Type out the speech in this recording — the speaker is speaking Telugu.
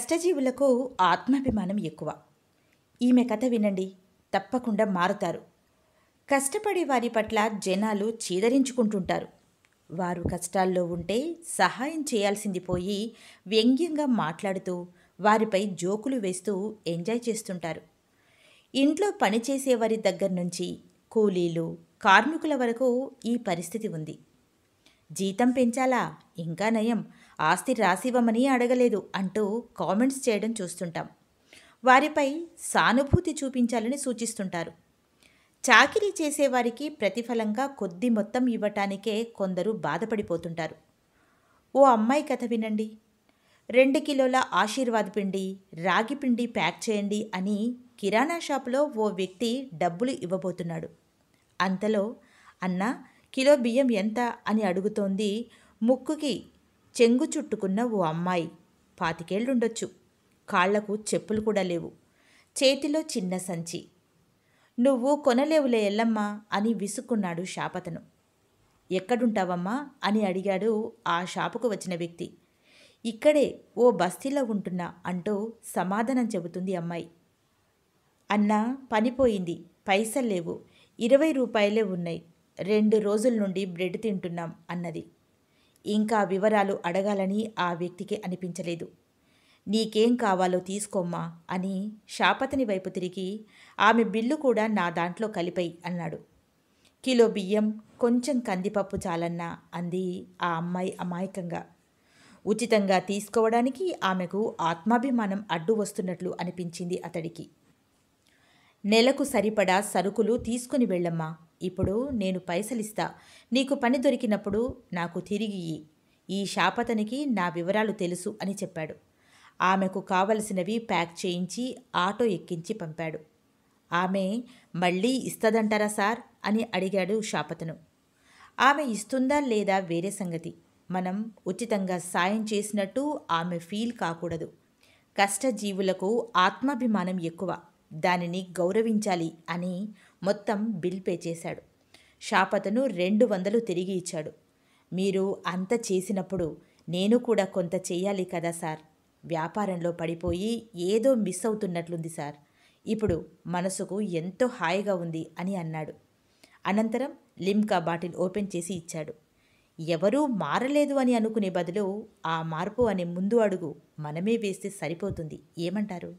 కష్టజీవులకు ఆత్మాభిమానం ఎక్కువ ఈమె కథ వినండి తప్పకుండా మారుతారు కష్టపడే వారి పట్ల జనాలు చీదరించుకుంటుంటారు వారు కష్టాల్లో ఉంటే సహాయం చేయాల్సింది పోయి వ్యంగ్యంగా మాట్లాడుతూ వారిపై జోకులు వేస్తూ ఎంజాయ్ చేస్తుంటారు ఇంట్లో పనిచేసేవారి దగ్గర నుంచి కూలీలు కార్మికుల వరకు ఈ పరిస్థితి ఉంది జీతం పెంచాలా ఇంకా నయం ఆస్తి రాసివ్వమని అడగలేదు అంటూ కామెంట్స్ చేయడం చూస్తుంటాం వారిపై సానుభూతి చూపించాలని సూచిస్తుంటారు చాకిరీ చేసేవారికి ప్రతిఫలంగా కొద్ది మొత్తం ఇవ్వటానికే కొందరు బాధపడిపోతుంటారు ఓ అమ్మాయి కథ వినండి రెండు కిలోల ఆశీర్వాద్ పిండి రాగి పిండి ప్యాక్ చేయండి అని కిరాణా షాపులో ఓ వ్యక్తి డబ్బులు ఇవ్వబోతున్నాడు అంతలో అన్న కిలో బియ్యం ఎంత అని అడుగుతోంది ముక్కుకి చెంగు చుట్టుకున్న ఓ అమ్మాయి పాతికేళ్లుండొచ్చు కాళ్లకు చెప్పులు కూడా లేవు చేతిలో చిన్న సంచి నువ్వు కొనలేవులే ఎల్లమ్మా అని విసుక్కున్నాడు షాపతను ఎక్కడుంటావమ్మా అని అడిగాడు ఆ షాపుకు వచ్చిన వ్యక్తి ఇక్కడే ఓ బస్తీలో ఉంటున్నా అంటూ సమాధానం చెబుతుంది అమ్మాయి అన్నా పనిపోయింది పైసలు లేవు ఇరవై రూపాయలే ఉన్నాయి రెండు రోజుల నుండి బ్రెడ్ తింటున్నాం అన్నది ఇంకా వివరాలు అడగాలని ఆ వ్యక్తికి అనిపించలేదు నీకేం కావాలో తీసుకోమ్మా అని షాపతిని వైపు తిరిగి ఆమె బిల్లు కూడా నా దాంట్లో కలిపై అన్నాడు కిలో బియ్యం కొంచెం కందిపప్పు చాలన్నా అంది ఆ అమ్మాయి అమాయకంగా ఉచితంగా తీసుకోవడానికి ఆమెకు ఆత్మాభిమానం అడ్డు వస్తున్నట్లు అనిపించింది అతడికి నెలకు సరిపడా సరుకులు తీసుకుని వెళ్ళమ్మా ఇప్పుడు నేను పైసలిస్తా నీకు పని దొరికినప్పుడు నాకు తిరిగి ఈ శాపతనికి నా వివరాలు తెలుసు అని చెప్పాడు ఆమెకు కావలసినవి ప్యాక్ చేయించి ఆటో ఎక్కించి పంపాడు ఆమె మళ్ళీ ఇస్తదంటారా సార్ అని అడిగాడు శాపతను ఆమె ఇస్తుందా లేదా వేరే సంగతి మనం ఉచితంగా సాయం చేసినట్టు ఆమె ఫీల్ కాకూడదు కష్టజీవులకు ఆత్మాభిమానం ఎక్కువ దానిని గౌరవించాలి అని మొత్తం బిల్ పే చేశాడు షాపతను రెండు వందలు తిరిగి ఇచ్చాడు మీరు అంత చేసినప్పుడు నేను కూడా కొంత చేయాలి కదా సార్ వ్యాపారంలో పడిపోయి ఏదో మిస్ అవుతున్నట్లుంది సార్ ఇప్పుడు మనసుకు ఎంతో హాయిగా ఉంది అని అన్నాడు అనంతరం లిమ్కా బాటిల్ ఓపెన్ చేసి ఇచ్చాడు ఎవరూ మారలేదు అని అనుకునే బదులు ఆ మార్పు అనే ముందు అడుగు మనమే వేస్తే సరిపోతుంది ఏమంటారు